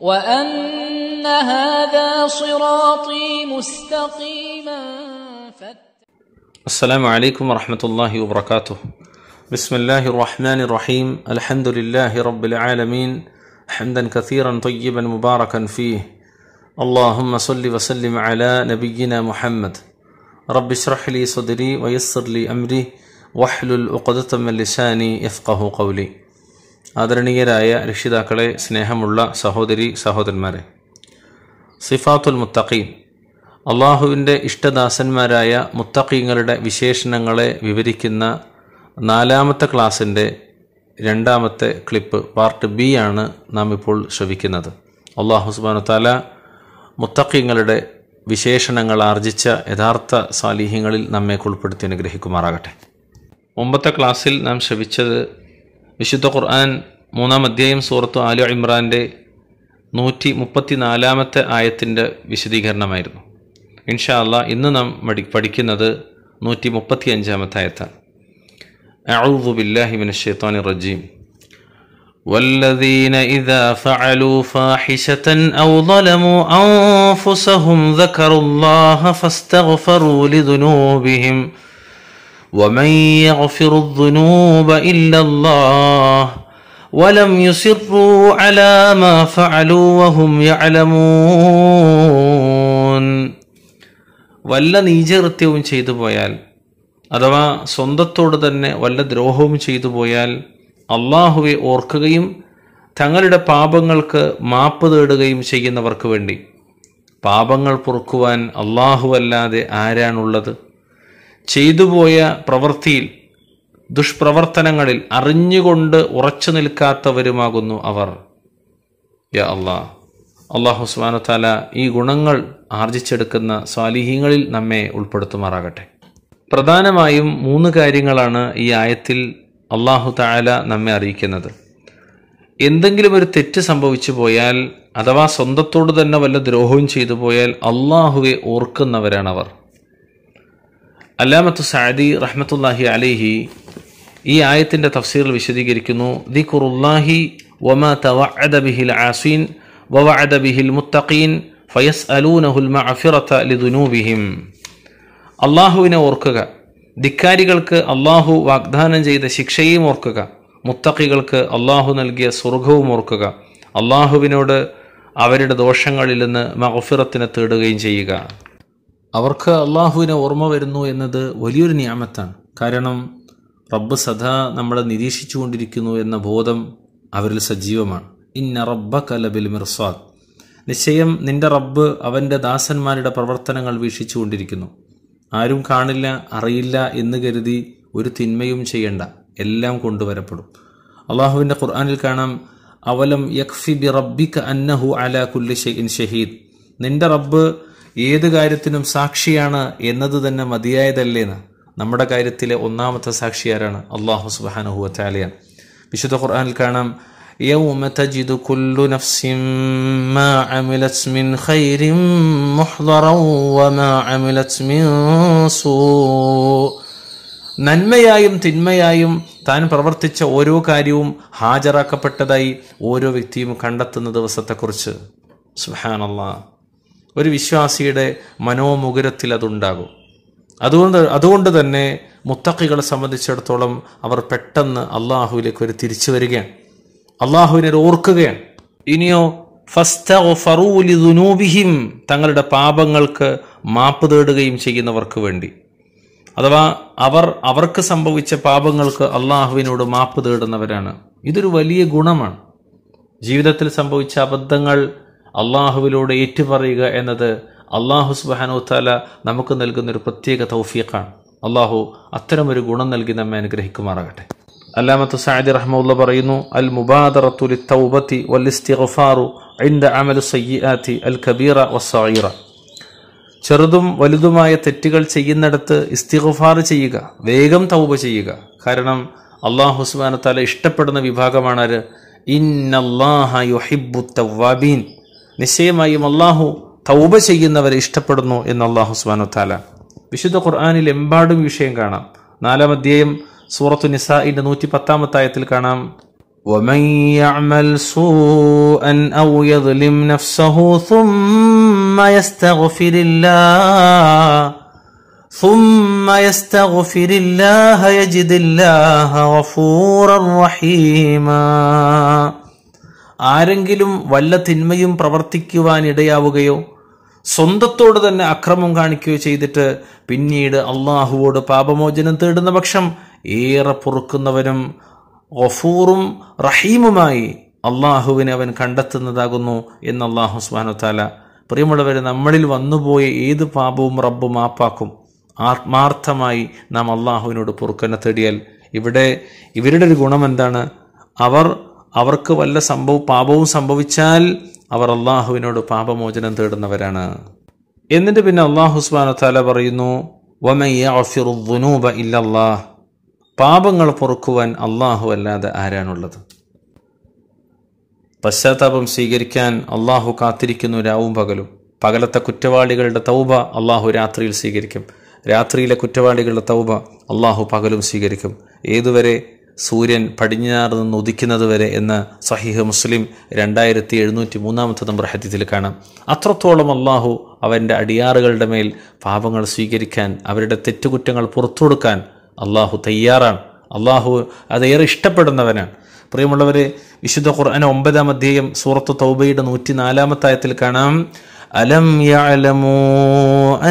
وأن هذا صراطي مستقيما السلام عليكم ورحمة الله وبركاته بسم الله الرحمن الرحيم الحمد لله رب العالمين حمدا كثيرا طيبا مباركا فيه اللهم صل وسلم على نبينا محمد رب اشرح لي صدري ويسر لي أمري واحلل عقدة من لساني يفقه قولي ആദരണീയരായ രക്ഷിതാക്കളെ സ്നേഹമുള്ള സഹോദരി സഹോദരന്മാരെ സിഫാത്തുൽ മുത്തഖീൻ അള്ളാഹുവിൻ്റെ ഇഷ്ടദാസന്മാരായ മുത്തഖീങ്ങളുടെ വിശേഷണങ്ങളെ വിവരിക്കുന്ന നാലാമത്തെ ക്ലാസ്സിൻ്റെ രണ്ടാമത്തെ ക്ലിപ്പ് പാർട്ട് ബി ആണ് നാം ഇപ്പോൾ ശ്രവിക്കുന്നത് അള്ളാഹു സുബാനു താല മുത്തഖീങ്ങളുടെ വിശേഷണങ്ങൾ ആർജിച്ച യഥാർത്ഥ സാലിഹ്യങ്ങളിൽ നമ്മെ ഉൾപ്പെടുത്തി അനുഗ്രഹിക്കുമാറാകട്ടെ മുമ്പത്തെ ക്ലാസ്സിൽ നാം ശ്രവിച്ചത് വിശുദ്ധ ഖുർആൻ മൂന്നാം അധ്യായം സൂറത്ത് ആലു ഇമ്രാൻ്റെ നൂറ്റി മുപ്പത്തിനാലാമത്തെ ആയത്തിൻ്റെ വിശദീകരണമായിരുന്നു ഇൻഷാ അല്ല ഇന്ന് നാം പഠിക്കുന്നത് നൂറ്റി മുപ്പത്തി അഞ്ചാമത്തെ ആയത്താണ് أعوذ بالله من والذين إذا فعلوا فاحشة أو ظلموا أنفسهم ذكروا الله فاستغفروا لذنوبهم ومن يغفر الذنوب إلا الله ولم يصروا على ما فعلوا وهم يعلمون വല്ല നീചകൃത്യവും ചെയ്തു പോയാൽ അഥവാ സ്വന്തത്തോട് തന്നെ വല്ല ദ്രോഹവും ചെയ്തു പോയാൽ അള്ളാഹുവെ ഓർക്കുകയും തങ്ങളുടെ പാപങ്ങൾക്ക് മാപ്പ് തേടുകയും ചെയ്യുന്നവർക്ക് വേണ്ടി പാപങ്ങൾ പൊറുക്കുവാൻ അള്ളാഹുവല്ലാതെ ആരാണുള്ളത് ചെയ്തുപോയ പ്രവൃത്തിയിൽ ദുഷ്പ്രവർത്തനങ്ങളിൽ അറിഞ്ഞുകൊണ്ട് ഉറച്ചു നിൽക്കാത്തവരുമാകുന്നു അവർ യാ അള്ളാ അള്ളാഹു സുബാനത്താല ഈ ഗുണങ്ങൾ ആർജിച്ചെടുക്കുന്ന സ്വാലിഹ്യങ്ങളിൽ നമ്മെ ഉൾപ്പെടുത്തുമാറാകട്ടെ പ്രധാനമായും മൂന്ന് കാര്യങ്ങളാണ് ഈ ആയത്തിൽ അള്ളാഹു താല നമ്മെ അറിയിക്കുന്നത് എന്തെങ്കിലും ഒരു തെറ്റ് സംഭവിച്ചു പോയാൽ അഥവാ സ്വന്തത്തോട് തന്നെ വല്ല ദ്രോഹവും ചെയ്തു പോയാൽ അള്ളാഹുവെ ഓർക്കുന്നവരാണവർ അല്ലാമത്തു സാദി റഹ്മത്തുല്ലാഹി അലിഹി ഈ ആയത്തിൻ്റെ തഫ്സീറിൽ വിശദീകരിക്കുന്നു ദിഖുറുല്ലാഹി വമ തവഅദ ബിഹിൽ ആസീൻ വവഅദ ബിഹിൽ മുത്തഖീൻ ഫയസ് അലൂനഹുൽ മഅഫിറത്ത ലിദുനൂബിഹിം അള്ളാഹുവിനെ ഓർക്കുക ധിക്കാരികൾക്ക് അള്ളാഹു വാഗ്ദാനം ചെയ്ത ശിക്ഷയും ഓർക്കുക മുത്തക്കികൾക്ക് അള്ളാഹു നൽകിയ സ്വർഗവും ഓർക്കുക അള്ളാഹുവിനോട് അവരുടെ ദോഷങ്ങളിൽ നിന്ന് മഹഫിറത്തിനെ തേടുകയും ചെയ്യുക അവർക്ക് അള്ളാഹുവിനെ ഓർമ്മ വരുന്നു എന്നത് വലിയൊരു നിയമത്താണ് കാരണം റബ്ബ് സദാ നമ്മളെ നിരീക്ഷിച്ചുകൊണ്ടിരിക്കുന്നു എന്ന ബോധം അവരിൽ സജീവമാണ് ഇന്ന റബ്ബ കലബിൽ മിർസാദ് നിശ്ചയം നിന്റെ റബ്ബ് അവൻ്റെ ദാസന്മാരുടെ പ്രവർത്തനങ്ങൾ വീക്ഷിച്ചുകൊണ്ടിരിക്കുന്നു ആരും കാണില്ല അറിയില്ല എന്ന് കരുതി ഒരു തിന്മയും ചെയ്യണ്ട എല്ലാം കൊണ്ടുവരപ്പെടും അള്ളാഹുവിൻ്റെ ഖുർആാനിൽ കാണാം അവലം യക്ഫി ബി റബ്ബിക് അന്നഹു അല കുല്ലി ഇൻ ഷഹീദ് നിന്റെ റബ്ബ് ഏത് കാര്യത്തിനും സാക്ഷിയാണ് എന്നത് തന്നെ മതിയായതല്ലേന്ന് നമ്മുടെ കാര്യത്തിലെ ഒന്നാമത്തെ സാക്ഷി ആരാണ് അള്ളാഹു സുബാനഹു അറ്റാലിയാണ് വിശുദ്ധ ഖുർആാനിൽ കാണാം നന്മയായും തിന്മയായും താൻ പ്രവർത്തിച്ച ഓരോ കാര്യവും ഹാജരാക്കപ്പെട്ടതായി ഓരോ വ്യക്തിയും കണ്ടെത്തുന്ന ദിവസത്തെക്കുറിച്ച് സുഹാനല്ലാ ഒരു വിശ്വാസിയുടെ മനോമുകുരത്തിൽ അതുണ്ടാകും അതുകൊണ്ട് അതുകൊണ്ട് തന്നെ മുത്തക്കികളെ സംബന്ധിച്ചിടത്തോളം അവർ പെട്ടെന്ന് അള്ളാഹുവിലേക്ക് ഒരു തിരിച്ചു വരികയാണ് അള്ളാഹുവിനെ ഓർക്കുകയാണ് ഇനിയോ ഫസ്തൂബിഹിം തങ്ങളുടെ പാപങ്ങൾക്ക് മാപ്പ് തേടുകയും ചെയ്യുന്നവർക്ക് വേണ്ടി അഥവാ അവർ അവർക്ക് സംഭവിച്ച പാപങ്ങൾക്ക് അള്ളാഹുവിനോട് മാപ്പ് തേടുന്നവരാണ് ഇതൊരു വലിയ ഗുണമാണ് ജീവിതത്തിൽ സംഭവിച്ച അബദ്ധങ്ങൾ അള്ളാഹുവിലൂടെ ഏറ്റുപറയുക എന്നത് അള്ളാഹു താല നമുക്ക് നൽകുന്നൊരു പ്രത്യേക തൗഫീഖാണ് അള്ളാഹു അത്തരമൊരു ഗുണം നൽകി നമ്മെ അനുഗ്രഹിക്കുമാറാകട്ടെ അല്ലാമത്ത് സാദി റഹ്മുള്ള പറയുന്നു അൽ മുബാദറത്തുലി തൗബത്തി അൽ കബീറ വസായിറ ചെറുതും വലുതുമായ തെറ്റുകൾ ചെയ്യുന്നിടത്ത് ഇസ്തിഗുഫാർ ചെയ്യുക വേഗം തൗബ ചെയ്യുക കാരണം അള്ളാഹു സുബാനത്താല ഇഷ്ടപ്പെടുന്ന വിഭാഗമാണ് ഇന്നല്ലാഹ യുഹിബു തവാബീൻ നിശ്ചയമായും അള്ളാഹു തൗബ ചെയ്യുന്നവരെ ഇഷ്ടപ്പെടുന്നു എന്ന് അള്ളാഹു സുബാനു താല വിശുദ്ധ ഖുർആാനിൽ എമ്പാടും വിഷയം കാണാം നാലാം അധ്യായം സൂറത്തു നിസാഇന്റെ നൂറ്റി പത്താമത്തായത്തിൽ കാണാം ومن يعمل سوءا او يظلم نفسه ثم يستغفر الله ثم يستغفر الله يجد الله غفورا رحيما ആരെങ്കിലും വല്ല തിന്മയും പ്രവർത്തിക്കുവാൻ ഇടയാവുകയോ സ്വന്തത്തോട് തന്നെ അക്രമം കാണിക്കുകയോ ചെയ്തിട്ട് പിന്നീട് അള്ളാഹുവോട് പാപമോചനം തേടുന്ന പക്ഷം ഏറെ പൊറുക്കുന്നവനും ഒഫൂറും റഹീമുമായി അള്ളാഹുവിനെ അവൻ കണ്ടെത്തുന്നതാകുന്നു എന്ന് അള്ളാഹു സുബാനുത്താല പ്രിയമുള്ളവരെ നമ്മളിൽ വന്നുപോയ ഏത് പാപവും റബ്ബ് മാപ്പാക്കും ആത്മാർത്ഥമായി നാം അള്ളാഹുവിനോട് പൊറുക്കനെ തേടിയാൽ ഇവിടെ ഇവരുടെ ഒരു ഗുണം എന്താണ് അവർ അവർക്ക് വല്ല സംഭവ പാപവും സംഭവിച്ചാൽ അവർ അള്ളാഹുവിനോട് പാപമോചനം തേടുന്നവരാണ് എന്നിട്ട് പിന്നെ അള്ളാഹു സുബാനത്താല പറയുന്നു ഇല്ലല്ലാ പാപങ്ങൾ പൊറുക്കുവാൻ അള്ളാഹു അല്ലാതെ ആരാണുള്ളത് പശ്ചാത്താപം സ്വീകരിക്കാൻ അള്ളാഹു കാത്തിരിക്കുന്നു രാവും പകലും പകലത്തെ കുറ്റവാളികളുടെ തൗബ അള്ളാഹു രാത്രിയിൽ സ്വീകരിക്കും രാത്രിയിലെ കുറ്റവാളികളുടെ തൗബ അള്ളാഹു പകലും സ്വീകരിക്കും ഏതുവരെ സൂര്യൻ പടിഞ്ഞാറ് നിന്ന് ഉദിക്കുന്നതുവരെ എന്ന് സഹീഹ് മുസ്ലിം രണ്ടായിരത്തി എഴുന്നൂറ്റി മൂന്നാമത്തെ നമ്പർ ഹദ്യത്തിൽ കാണാം അത്രത്തോളം അള്ളാഹു അവൻ്റെ അടിയാറുകളുടെ മേൽ പാപങ്ങൾ സ്വീകരിക്കാൻ അവരുടെ തെറ്റുകുറ്റങ്ങൾ കൊടുക്കാൻ അള്ളാഹു തയ്യാറാണ് അള്ളാഹു അതേറെ ഇഷ്ടപ്പെടുന്നവനാണ് പ്രിയമുള്ളവരെ വിശുദ്ധ ഖുർആൻ ഒമ്പതാം അധ്യായം സൂറത്ത് തൗബയുടെ നൂറ്റി നാലാമത്തെ ആയത്തിൽ കാണാം അലം യഅലമു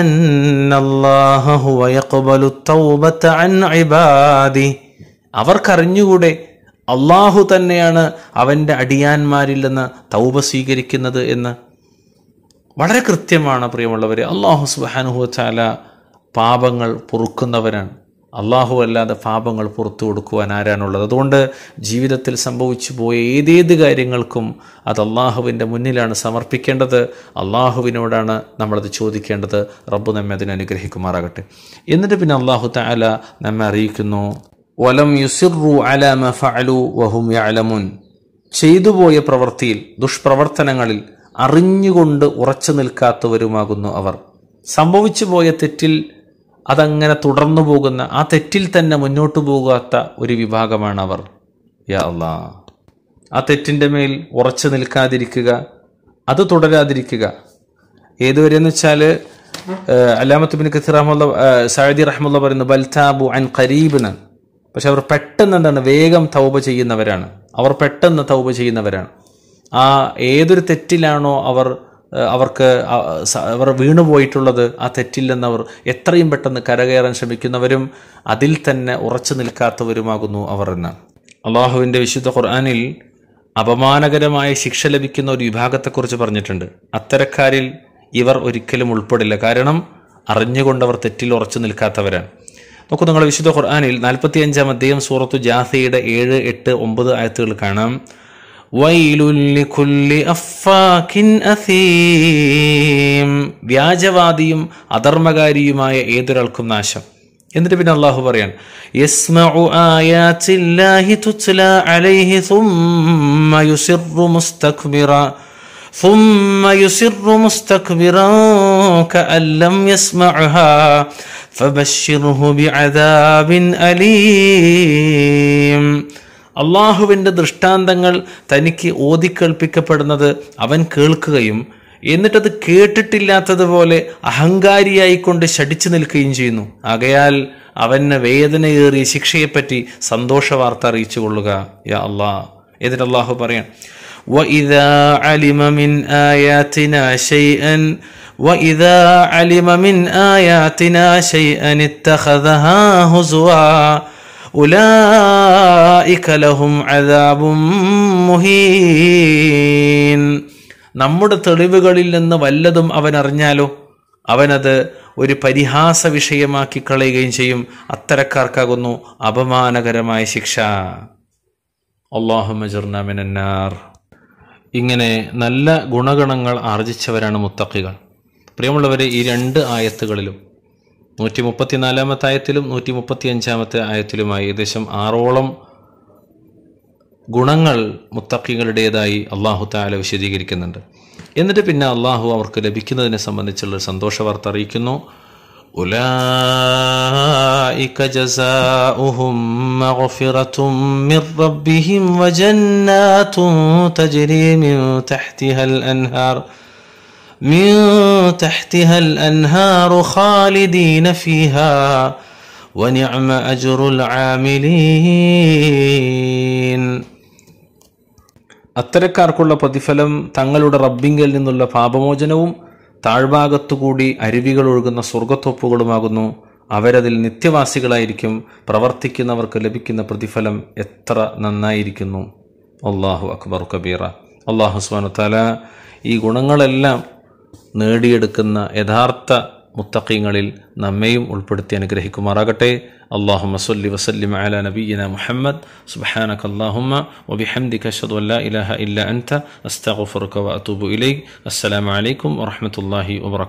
അന്നല്ലാഹു വയഖ്ബലു തൗബത അൻ ഇബാദി അവർക്കറിഞ്ഞുകൂടെ അള്ളാഹു തന്നെയാണ് അവൻ്റെ അടിയാന്മാരിൽ നിന്ന് തൗബ സ്വീകരിക്കുന്നത് എന്ന് വളരെ കൃത്യമാണ് പ്രിയമുള്ളവർ അള്ളാഹു സുബാനുഹുവച്ചാല പാപങ്ങൾ പൊറുക്കുന്നവരാണ് അള്ളാഹു അല്ലാതെ പാപങ്ങൾ പുറത്തു കൊടുക്കുവാൻ ആരാണുള്ളത് അതുകൊണ്ട് ജീവിതത്തിൽ സംഭവിച്ചു പോയ ഏതേത് കാര്യങ്ങൾക്കും അത് അള്ളാഹുവിൻ്റെ മുന്നിലാണ് സമർപ്പിക്കേണ്ടത് അള്ളാഹുവിനോടാണ് നമ്മളത് ചോദിക്കേണ്ടത് റബ്ബ് നമ്മെ അതിനെ അനുഗ്രഹിക്കുമാറാകട്ടെ എന്നിട്ട് പിന്നെ അള്ളാഹു താല നമ്മെ അറിയിക്കുന്നു വലം യുസിറു അലാമ ഫലു വഹും യാലമുൻ ചെയ്തുപോയ പ്രവൃത്തിയിൽ ദുഷ്പ്രവർത്തനങ്ങളിൽ അറിഞ്ഞുകൊണ്ട് ഉറച്ചു നിൽക്കാത്തവരുമാകുന്നു അവർ സംഭവിച്ചു പോയ തെറ്റിൽ അതങ്ങനെ തുടർന്നു പോകുന്ന ആ തെറ്റിൽ തന്നെ മുന്നോട്ടു പോകാത്ത ഒരു വിഭാഗമാണ് അവർ യാ ആ തെറ്റിൻ്റെ മേൽ ഉറച്ചു നിൽക്കാതിരിക്കുക അത് തുടരാതിരിക്കുക ഏതുവരെയെന്ന് വെച്ചാൽ അലാമത്ത് ബിൻ കസീർ അഹമ്മദ് സയദി റഹ്മുള്ള പറയുന്നു ബൽതാബു അൻ കരീബിനാണ് പക്ഷെ അവർ പെട്ടെന്ന് എന്താണ് വേഗം തൗബ ചെയ്യുന്നവരാണ് അവർ പെട്ടെന്ന് തൗബ ചെയ്യുന്നവരാണ് ആ ഏതൊരു തെറ്റിലാണോ അവർ അവർക്ക് അവർ വീണുപോയിട്ടുള്ളത് ആ തെറ്റിൽ നിന്ന് അവർ എത്രയും പെട്ടെന്ന് കരകയറാൻ ശ്രമിക്കുന്നവരും അതിൽ തന്നെ ഉറച്ചു നിൽക്കാത്തവരുമാകുന്നു അവർ എന്ന് അള്ളാഹുവിൻ്റെ വിശുദ്ധ ഖുർആാനിൽ അപമാനകരമായ ശിക്ഷ ലഭിക്കുന്ന ഒരു വിഭാഗത്തെക്കുറിച്ച് പറഞ്ഞിട്ടുണ്ട് അത്തരക്കാരിൽ ഇവർ ഒരിക്കലും ഉൾപ്പെടില്ല കാരണം അറിഞ്ഞുകൊണ്ടവർ തെറ്റിൽ ഉറച്ചു നിൽക്കാത്തവരാണ് നോക്കൂ നിങ്ങൾ വിശുദ്ധ ഖുർആാനിൽ നാൽപ്പത്തി അഞ്ചാം അധ്യയം സൂറത്തു ജാഥയുടെ ഏഴ് എട്ട് ഒമ്പത് ആയത്തുകൾ കാണാം വ്യാജവാദിയും അധർമ്മകാരിയുമായ ഏതൊരാൾക്കും നാശം എന്നിട്ട് പിന്നെ അള്ളാഹു പറയാൻ ثم يسر مستكبرا كأن لم يسمعها അലീം അള്ളാഹുവിൻ്റെ ദൃഷ്ടാന്തങ്ങൾ തനിക്ക് ഓതിക്കേൾപ്പിക്കപ്പെടുന്നത് അവൻ കേൾക്കുകയും എന്നിട്ടത് കേട്ടിട്ടില്ലാത്തതുപോലെ അഹങ്കാരിയായിക്കൊണ്ട് ശടിച്ചു നിൽക്കുകയും ചെയ്യുന്നു ആകയാൽ അവന് വേദനയേറിയ ശിക്ഷയെപ്പറ്റി സന്തോഷ വാർത്ത അറിയിച്ചു കൊള്ളുക യാ അള്ളാ എന്നിട്ട് അള്ളാഹു പറയാം وإذا علم من آياتنا شيئا اتخذها هزوا اولئك لهم عذاب مهين നമ്മുടെ തെളിവുകളിൽ നിന്ന് വല്ലതും അവൻ അറിഞ്ഞാലോ അവനത് ഒരു പരിഹാസ വിഷയമാക്കി കളയുകയും ചെയ്യും അത്തരക്കാർക്കാകുന്നു അപമാനകരമായ ശിക്ഷ അള്ളാഹുമജുർനാമിനാർ ഇങ്ങനെ നല്ല ഗുണഗണങ്ങൾ ആർജിച്ചവരാണ് മുത്തക്കികൾ പ്രിയമുള്ളവരെ ഈ രണ്ട് ആയത്തുകളിലും നൂറ്റി മുപ്പത്തിനാലാമത്തെ ആയത്തിലും നൂറ്റി മുപ്പത്തി അഞ്ചാമത്തെ ആയത്തിലുമായി ഏകദേശം ആറോളം ഗുണങ്ങൾ മുത്തക്കികളുടേതായി അള്ളാഹു താല വിശദീകരിക്കുന്നുണ്ട് എന്നിട്ട് പിന്നെ അള്ളാഹു അവർക്ക് ലഭിക്കുന്നതിനെ സംബന്ധിച്ചുള്ള സന്തോഷ വാർത്ത അറിയിക്കുന്നു أولئك من تحتها الأنهار خالدين فيها ونعم أجر العاملين അത്തരക്കാർക്കുള്ള പ്രതിഫലം തങ്ങളുടെ റബ്ബിങ്കിൽ നിന്നുള്ള പാപമോചനവും താഴ്ഭാഗത്തുകൂടി അരുവികൾ ഒഴുകുന്ന സ്വർഗത്തൊപ്പുകളുമാകുന്നു അവരതിൽ നിത്യവാസികളായിരിക്കും പ്രവർത്തിക്കുന്നവർക്ക് ലഭിക്കുന്ന പ്രതിഫലം എത്ര നന്നായിരിക്കുന്നു അള്ളാഹു അക്ബർ കബീറ അള്ളാഹു സ്വാനു തല ഈ ഗുണങ്ങളെല്ലാം നേടിയെടുക്കുന്ന യഥാർത്ഥ മുത്തഖീങ്ങളിൽ നമ്മയും ഉൾപ്പെടുത്തി അനുഗ്രഹിക്കുമാറാകട്ടെ അല്ലാഹുമ്മ സല്ലി വസല്ലിം അല നബീന മുഹമ്മദ് സുബ്ഹാനക അല്ലാഹുമ്മ വബിഹംദിക ഷദുല്ല ഇലഹ ഇല്ല അൻത അസ്തഫുറുക്ക ഇലൈക അസ്സലാമു അലൈക്കും വറഹമത്തല്ലാഹി വബർക്കാത്തു